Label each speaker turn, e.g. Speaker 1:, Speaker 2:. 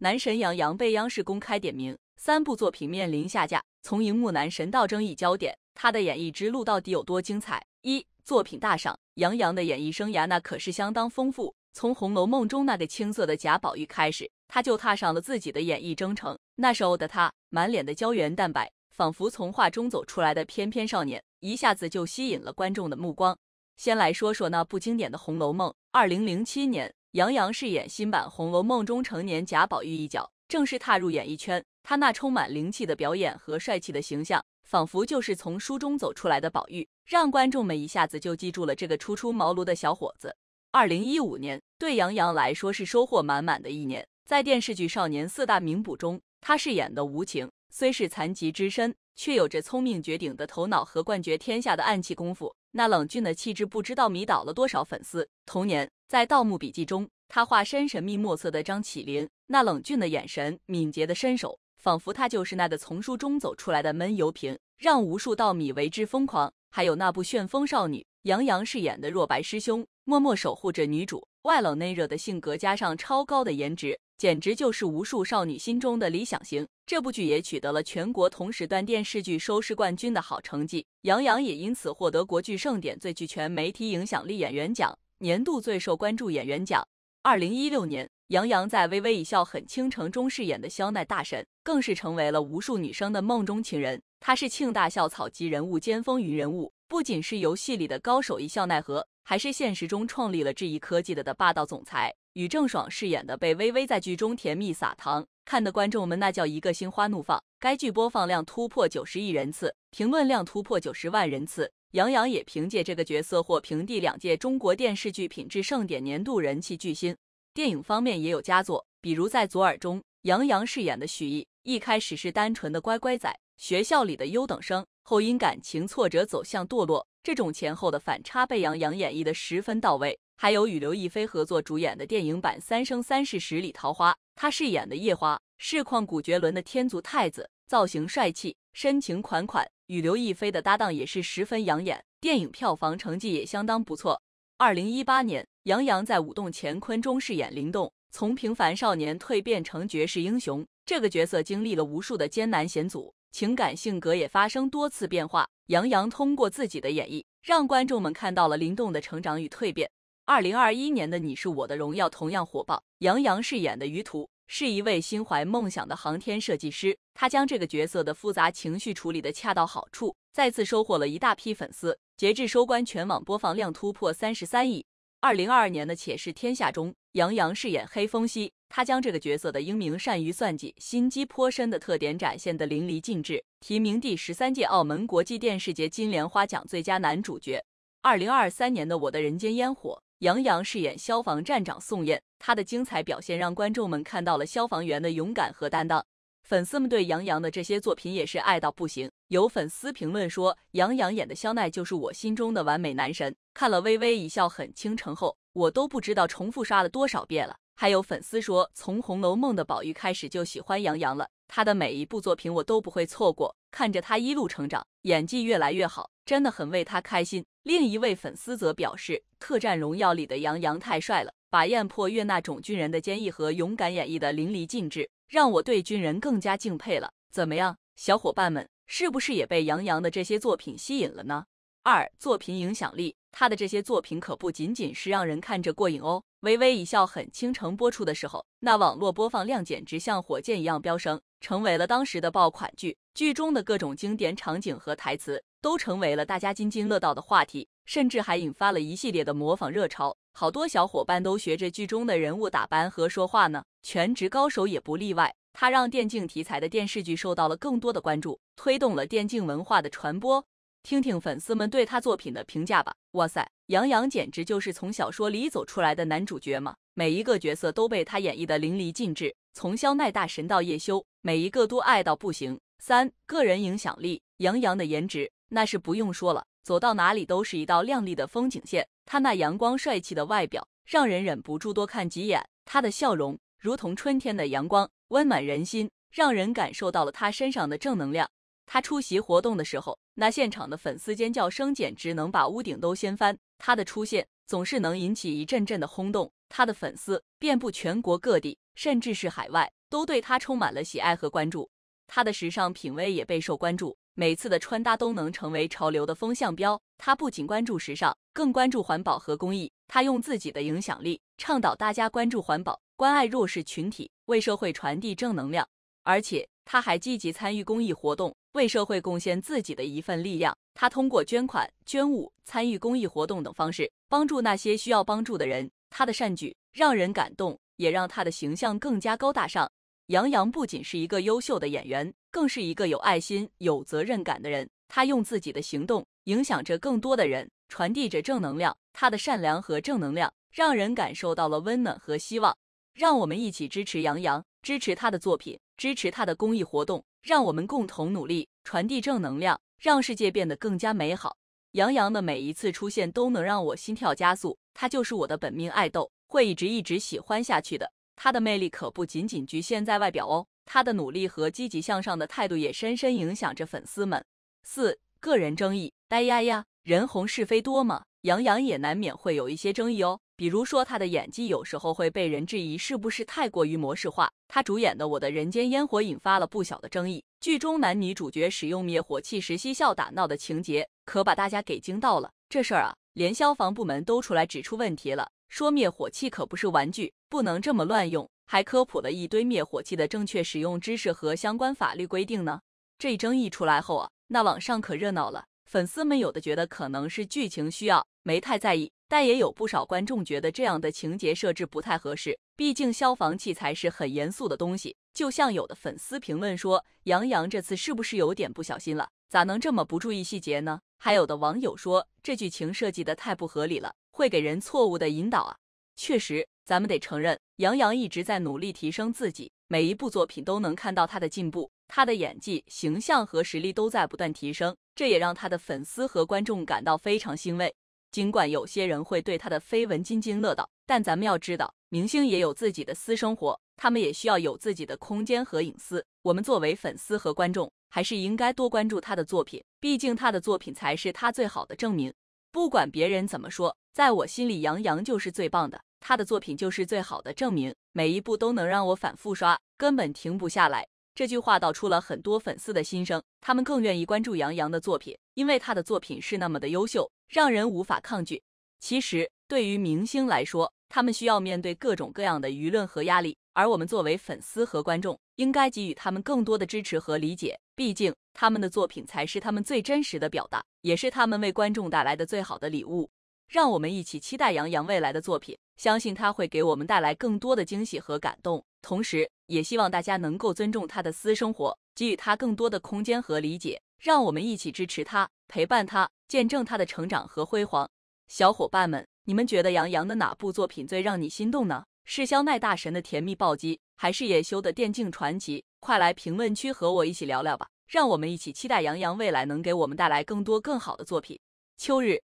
Speaker 1: 男神杨洋被央视公开点名，三部作品面临下架。从荧幕男神到争议焦点，他的演艺之路到底有多精彩？一作品大赏，杨洋的演艺生涯那可是相当丰富。从《红楼梦》中那个青涩的贾宝玉开始，他就踏上了自己的演艺征程。那时候的他，满脸的胶原蛋白，仿佛从画中走出来的翩翩少年，一下子就吸引了观众的目光。先来说说那部经典的《红楼梦》，二零零七年。杨洋饰演新版《红楼梦》中成年贾宝玉一角，正式踏入演艺圈。他那充满灵气的表演和帅气的形象，仿佛就是从书中走出来的宝玉，让观众们一下子就记住了这个初出茅庐的小伙子。二零一五年对杨洋来说是收获满满的一年，在电视剧《少年四大名捕》中，他饰演的无情虽是残疾之身，却有着聪明绝顶的头脑和冠绝天下的暗器功夫。那冷峻的气质不知道迷倒了多少粉丝。同年，在《盗墓笔记》中，他化身神秘莫测的张起灵，那冷峻的眼神、敏捷的身手，仿佛他就是那个从书中走出来的闷油瓶，让无数盗米为之疯狂。还有那部《旋风少女》，杨洋饰演的若白师兄，默默守护着女主，外冷内热的性格加上超高的颜值。简直就是无数少女心中的理想型。这部剧也取得了全国同时段电视剧收视冠军的好成绩，杨洋也因此获得国剧盛典最具全媒体影响力演员奖、年度最受关注演员奖。二零一六年，杨洋在《微微一笑很倾城》中饰演的肖奈大神，更是成为了无数女生的梦中情人。他是庆大校草级人物兼风云人物，不仅是游戏里的高手一笑奈何，还是现实中创立了这一科技的的霸道总裁。与郑爽饰演的贝微微在剧中甜蜜撒糖，看的观众们那叫一个心花怒放。该剧播放量突破九十亿人次，评论量突破九十万人次。杨洋也凭借这个角色获平地两届中国电视剧品质盛典年度人气巨星。电影方面也有佳作，比如在《左耳》中，杨洋饰演的许弋，一开始是单纯的乖乖仔，学校里的优等生，后因感情挫折走向堕落，这种前后的反差被杨洋演绎的十分到位。还有与刘亦菲合作主演的电影版《三生三世十里桃花》，他饰演的夜华是旷古绝伦的天族太子，造型帅气，深情款款，与刘亦菲的搭档也是十分养眼。电影票房成绩也相当不错。二零一八年，杨洋在《舞动乾坤》中饰演林动，从平凡少年蜕变成绝世英雄。这个角色经历了无数的艰难险阻，情感性格也发生多次变化。杨洋通过自己的演绎，让观众们看到了林动的成长与蜕变。二零二一年的你是我的荣耀同样火爆，杨洋饰演的于途是一位心怀梦想的航天设计师，他将这个角色的复杂情绪处理得恰到好处，再次收获了一大批粉丝。截至收官，全网播放量突破三十三亿。二零二二年的且试天下中，杨洋饰演黑风息，他将这个角色的英明、善于算计、心机颇深的特点展现得淋漓尽致，提名第十三届澳门国际电视节金莲花奖最佳男主角。二零二三年的我的人间烟火。杨洋饰演消防站长宋焰，他的精彩表现让观众们看到了消防员的勇敢和担当。粉丝们对杨洋的这些作品也是爱到不行。有粉丝评论说：“杨洋演的肖奈就是我心中的完美男神。”看了《微微一笑很倾城》后，我都不知道重复刷了多少遍了。还有粉丝说，从《红楼梦》的宝玉开始就喜欢杨洋了，他的每一部作品我都不会错过。看着他一路成长，演技越来越好，真的很为他开心。另一位粉丝则表示，《特战荣耀》里的杨洋太帅了，把燕破月那种军人的坚毅和勇敢演绎的淋漓尽致，让我对军人更加敬佩了。怎么样，小伙伴们是不是也被杨洋的这些作品吸引了呢？二、作品影响力，他的这些作品可不仅仅是让人看着过瘾哦。《微微一笑很倾城》播出的时候，那网络播放量简直像火箭一样飙升，成为了当时的爆款剧。剧中的各种经典场景和台词。都成为了大家津津乐道的话题，甚至还引发了一系列的模仿热潮。好多小伙伴都学着剧中的人物打扮和说话呢，全职高手也不例外。他让电竞题材的电视剧受到了更多的关注，推动了电竞文化的传播。听听粉丝们对他作品的评价吧，哇塞，杨洋简直就是从小说里走出来的男主角嘛！每一个角色都被他演绎的淋漓尽致，从肖奈大神到叶修，每一个都爱到不行。三、个人影响力，杨洋的颜值。那是不用说了，走到哪里都是一道亮丽的风景线。他那阳光帅气的外表，让人忍不住多看几眼。他的笑容如同春天的阳光，温暖人心，让人感受到了他身上的正能量。他出席活动的时候，那现场的粉丝尖叫声简直能把屋顶都掀翻。他的出现总是能引起一阵阵的轰动。他的粉丝遍布全国各地，甚至是海外，都对他充满了喜爱和关注。他的时尚品味也备受关注。每次的穿搭都能成为潮流的风向标。他不仅关注时尚，更关注环保和公益。他用自己的影响力倡导大家关注环保、关爱弱势群体，为社会传递正能量。而且他还积极参与公益活动，为社会贡献自己的一份力量。他通过捐款、捐物、参与公益活动等方式，帮助那些需要帮助的人。他的善举让人感动，也让他的形象更加高大上。杨洋不仅是一个优秀的演员。更是一个有爱心、有责任感的人。他用自己的行动影响着更多的人，传递着正能量。他的善良和正能量让人感受到了温暖和希望。让我们一起支持杨洋，支持他的作品，支持他的公益活动。让我们共同努力，传递正能量，让世界变得更加美好。杨洋的每一次出现都能让我心跳加速，他就是我的本命爱豆，会一直一直喜欢下去的。他的魅力可不仅仅局限在外表哦。他的努力和积极向上的态度也深深影响着粉丝们。四个人争议，哎呀呀，人红是非多嘛，杨洋也难免会有一些争议哦。比如说他的演技有时候会被人质疑是不是太过于模式化。他主演的《我的人间烟火》引发了不小的争议，剧中男女主角使用灭火器时嬉笑打闹的情节，可把大家给惊到了。这事儿啊，连消防部门都出来指出问题了，说灭火器可不是玩具，不能这么乱用。还科普了一堆灭火器的正确使用知识和相关法律规定呢。这一争议出来后啊，那网上可热闹了。粉丝们有的觉得可能是剧情需要，没太在意，但也有不少观众觉得这样的情节设置不太合适，毕竟消防器材是很严肃的东西。就像有的粉丝评论说：“杨洋这次是不是有点不小心了？咋能这么不注意细节呢？”还有的网友说：“这剧情设计的太不合理了，会给人错误的引导啊！”确实。咱们得承认，杨洋一直在努力提升自己，每一部作品都能看到他的进步，他的演技、形象和实力都在不断提升，这也让他的粉丝和观众感到非常欣慰。尽管有些人会对他的绯闻津津乐道，但咱们要知道，明星也有自己的私生活，他们也需要有自己的空间和隐私。我们作为粉丝和观众，还是应该多关注他的作品，毕竟他的作品才是他最好的证明。不管别人怎么说，在我心里，杨洋就是最棒的。他的作品就是最好的证明，每一部都能让我反复刷，根本停不下来。这句话道出了很多粉丝的心声，他们更愿意关注杨洋的作品，因为他的作品是那么的优秀，让人无法抗拒。其实，对于明星来说，他们需要面对各种各样的舆论和压力，而我们作为粉丝和观众，应该给予他们更多的支持和理解。毕竟，他们的作品才是他们最真实的表达，也是他们为观众带来的最好的礼物。让我们一起期待杨洋未来的作品，相信他会给我们带来更多的惊喜和感动。同时，也希望大家能够尊重他的私生活，给予他更多的空间和理解。让我们一起支持他，陪伴他，见证他的成长和辉煌。小伙伴们，你们觉得杨洋的哪部作品最让你心动呢？是肖奈大神的甜蜜暴击，还是叶修的电竞传奇？快来评论区和我一起聊聊吧！让我们一起期待杨洋未来能给我们带来更多更好的作品。秋日。